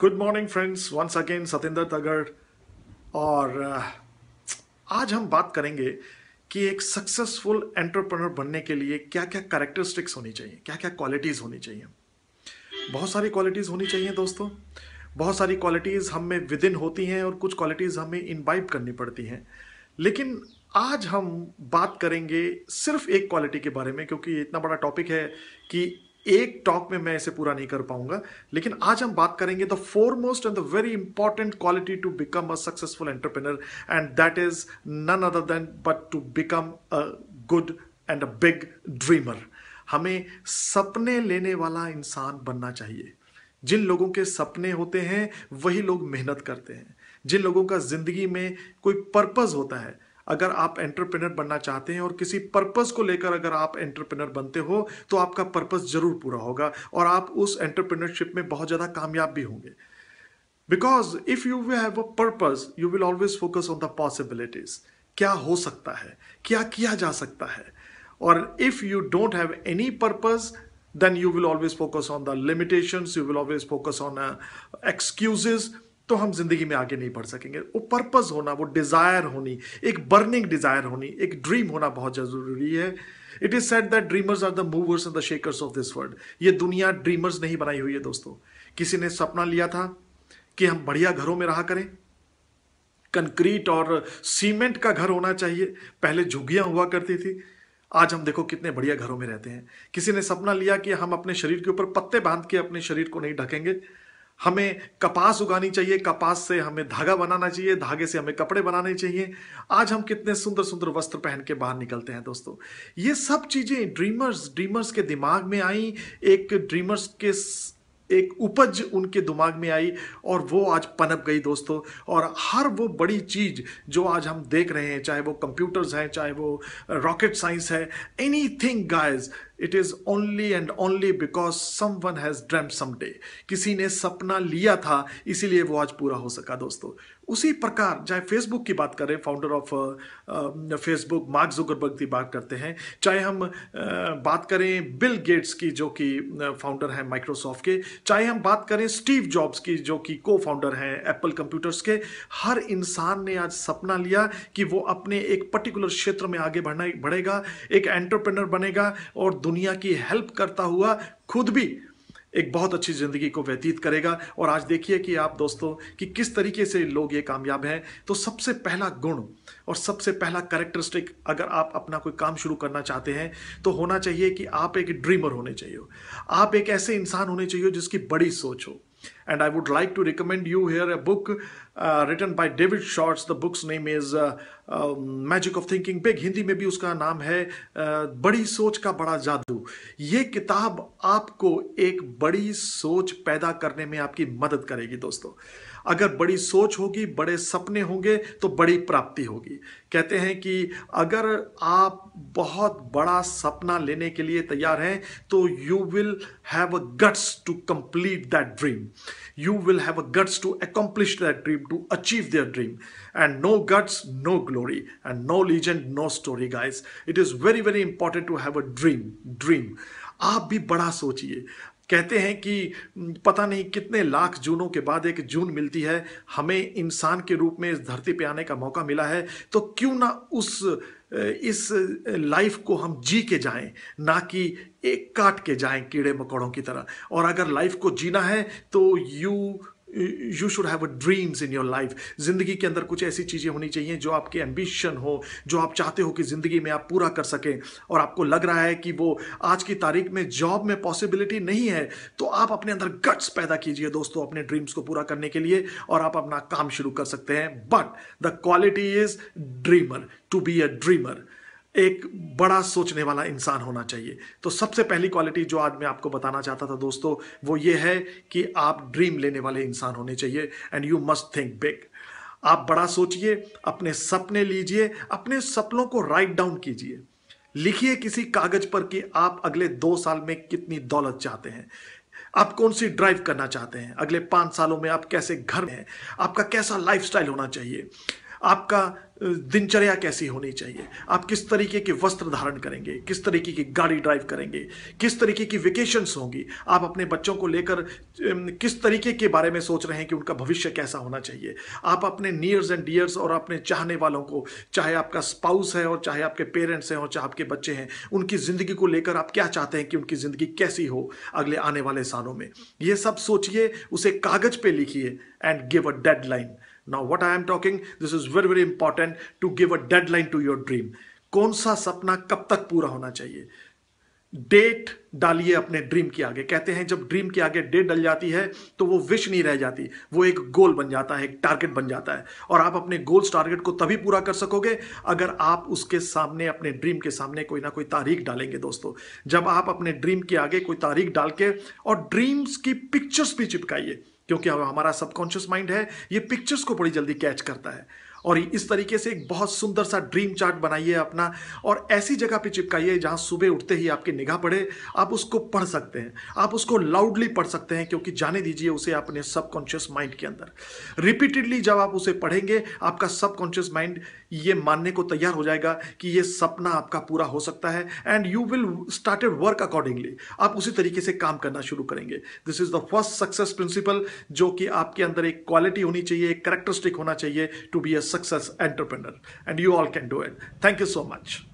Good morning friends once again Satendra Tagad और uh, आज हम बात करेंगे कि एक सक्सेसफुल एंटरप्रेन्योर बनने के लिए क्या क्या करेक्टरिस्टिक्स होनी चाहिए क्या क्या क्वालिटीज़ होनी चाहिए बहुत सारी क्वालिटीज़ होनी चाहिए दोस्तों बहुत सारी क्वालिटीज़ हम में विद इन होती हैं और कुछ क्वालिटीज़ हमें इनवाइब करनी पड़ती हैं लेकिन आज हम बात करेंगे सिर्फ एक क्वालिटी के बारे में क्योंकि इतना बड़ा टॉपिक है कि एक टॉक में मैं इसे पूरा नहीं कर पाऊंगा लेकिन आज हम बात करेंगे the foremost and the very important quality to become a successful entrepreneur and that is none other than but to become a good and a big dreamer हमें सपने लेने वाला इंसान बनना चाहिए जिन लोगों के सपने होते हैं वही लोग मेहनत करते हैं जिन लोगों का जिंदगी में कोई पर्पज होता है अगर आप एंटरप्रेनर बनना चाहते हैं और किसी पर्पस को लेकर अगर आप एंटरप्रेनर बनते हो तो आपका पर्पस जरूर पूरा होगा और आप उस एंटरप्रेनरशिप में बहुत ज़्यादा कामयाब भी होंगे because if you have a purpose you will always focus on the possibilities क्या हो सकता है क्या किया जा सकता है और if you don't have any purpose then you will always focus on the limitation you will always focus on excuses तो हम जिंदगी में आगे नहीं बढ़ सकेंगे वो पर्पज़ होना वो डिज़ायर होनी एक बर्निंग डिज़ायर होनी एक ड्रीम होना बहुत ज़रूरी है it is said that dreamers are the movers and the shakers of this world ये दुनिया ड्रीमर्स नहीं बनाई हुई है दोस्तों किसी ने सपना लिया था कि हम बढ़िया घरों में रहा करें कंक्रीट और सीमेंट का घर होना चाहिए पहले झुग्गियाँ हुआ करती थी आज हम देखो कितने बढ़िया घरों में रहते हैं किसी ने सपना लिया कि हम अपने शरीर के ऊपर पत्ते बांध के अपने शरीर को नहीं ढकेंगे हमें कपास उगानी चाहिए कपास से हमें धागा बनाना चाहिए धागे से हमें कपड़े बनाने चाहिए आज हम कितने सुंदर सुंदर वस्त्र पहन के बाहर निकलते हैं दोस्तों ये सब चीज़ें ड्रीमर्स ड्रीमर्स के दिमाग में आई एक ड्रीमर्स के एक उपज उनके दिमाग में आई और वो आज पनप गई दोस्तों और हर वो बड़ी चीज़ जो आज हम देख रहे हैं चाहे वो कंप्यूटर्स हैं चाहे वो रॉकेट साइंस है anything guys it is only and only because some one has dream some किसी ने सपना लिया था इसीलिए वो आज पूरा हो सका दोस्तों उसी प्रकार चाहे फेसबुक की बात करें founder of Facebook Mark Zuckerberg की बात करते हैं चाहे हम uh, बात करें बिल गेट्स की जो कि फाउंडर uh, हैं माइक्रोसॉफ्ट के चाहे हम बात करें स्टीव जॉब्स की जो कि को फाउंडर हैं एप्पल कंप्यूटर्स के हर इंसान ने आज सपना लिया कि वो अपने एक पर्टिकुलर क्षेत्र में आगे बढ़ना बढ़ेगा एक एंटरप्रेनर बनेगा और दुनिया की हेल्प करता हुआ खुद भी एक बहुत अच्छी ज़िंदगी को व्यतीत करेगा और आज देखिए कि आप दोस्तों कि किस तरीके से लोग ये कामयाब हैं तो सबसे पहला गुण और सबसे पहला करेक्टरिस्टिक अगर आप अपना कोई काम शुरू करना चाहते हैं तो होना चाहिए कि आप एक ड्रीमर होने चाहिए आप एक ऐसे इंसान होने चाहिए जिसकी बड़ी सोच हो And I would like to recommend you here a book uh, written by David Shorts. The book's name is uh, uh, Magic of Thinking Big. hindi mein bhi uska naam hai uh, badi soch ka bada जादू ye kitab aapko ek badi soch paida karne mein aapki madad karegi dosto अगर बड़ी सोच होगी बड़े सपने होंगे तो बड़ी प्राप्ति होगी कहते हैं कि अगर आप बहुत बड़ा सपना लेने के लिए तैयार हैं तो you will have a guts to complete that dream you will have a guts to accomplish that dream to achieve their dream and no guts no glory and no legend no story guys it is very very important to have a dream dream आप भी बड़ा सोचिए कहते हैं कि पता नहीं कितने लाख जूनों के बाद एक जून मिलती है हमें इंसान के रूप में इस धरती पे आने का मौका मिला है तो क्यों ना उस इस लाइफ को हम जी के जाएं ना कि एक काट के जाएं कीड़े मकोड़ों की तरह और अगर लाइफ को जीना है तो you you should have a dreams in your life ज़िंदगी के अंदर कुछ ऐसी चीज़ें होनी चाहिए जो आपके एम्बिशन हो जो आप चाहते हो कि ज़िंदगी में आप पूरा कर सकें और आपको लग रहा है कि वो आज की तारीख में जॉब में पॉसिबिलिटी नहीं है तो आप अपने अंदर गट्स पैदा कीजिए दोस्तों अपने ड्रीम्स को पूरा करने के लिए और आप अपना काम शुरू कर सकते हैं but the quality is dreamer to be a dreamer एक बड़ा सोचने वाला इंसान होना चाहिए तो सबसे पहली क्वालिटी जो आज मैं आपको बताना चाहता था दोस्तों वो ये है कि आप ड्रीम लेने वाले इंसान होने चाहिए and you must think big आप बड़ा सोचिए अपने सपने लीजिए अपने सपनों को राइट डाउन कीजिए लिखिए किसी कागज पर कि आप अगले दो साल में कितनी दौलत चाहते हैं आप कौन सी ड्राइव करना चाहते हैं अगले पाँच सालों में आप कैसे घर में हैं आपका कैसा लाइफस्टाइल होना चाहिए आपका दिनचर्या कैसी होनी चाहिए आप किस तरीके के वस्त्र धारण करेंगे किस तरीके की गाड़ी ड्राइव करेंगे किस तरीके की वेकेशंस होंगी आप अपने बच्चों को लेकर किस तरीके के बारे में सोच रहे हैं कि उनका भविष्य कैसा होना चाहिए आप अपने नियर्स एंड डियर्स और अपने चाहने वालों को चाहे आपका स्पाउस है और चाहे आपके पेरेंट्स हैं और चाहे आपके बच्चे हैं उनकी ज़िंदगी को लेकर आप क्या चाहते हैं कि उनकी ज़िंदगी कैसी हो अगले आने वाले सालों में ये सब सोचिए उसे कागज़ पर लिखिए and give a line now what i am talking this is very very important to give a deadline to your dream कौन सा सपना कब तक पूरा होना चाहिए डेट डालिए अपने ड्रीम के आगे कहते हैं जब ड्रीम के आगे डेट डल जाती है तो वो विश नहीं रह जाती वो एक गोल बन जाता है एक टारगेट बन जाता है और आप अपने गोल्स टारगेट को तभी पूरा कर सकोगे अगर आप उसके सामने अपने ड्रीम के सामने कोई ना कोई तारीख डालेंगे दोस्तों जब आप अपने ड्रीम के आगे कोई तारीख डाल के और ड्रीम्स की पिक्चर्स भी चिपकाइए क्योंकि हमारा सबकॉन्शियस माइंड है ये पिक्चर्स को बड़ी जल्दी कैच करता है और इस तरीके से एक बहुत सुंदर सा ड्रीम चार्ट बनाइए अपना और ऐसी जगह पे चिपकाइए जहाँ सुबह उठते ही आपकी निगाह पड़े आप उसको पढ़ सकते हैं आप उसको लाउडली पढ़ सकते हैं क्योंकि जाने दीजिए उसे अपने सबकॉन्शियस माइंड के अंदर रिपीटेडली जब आप उसे पढ़ेंगे आपका सबकॉन्शियस माइंड ये मानने को तैयार हो जाएगा कि ये सपना आपका पूरा हो सकता है and you will started work accordingly आप उसी तरीके से काम करना शुरू करेंगे this is the first success principle जो कि आपके अंदर एक क्वालिटी होनी चाहिए एक करेक्टरिस्टिक होना चाहिए to be a success entrepreneur and you all can do it thank you so much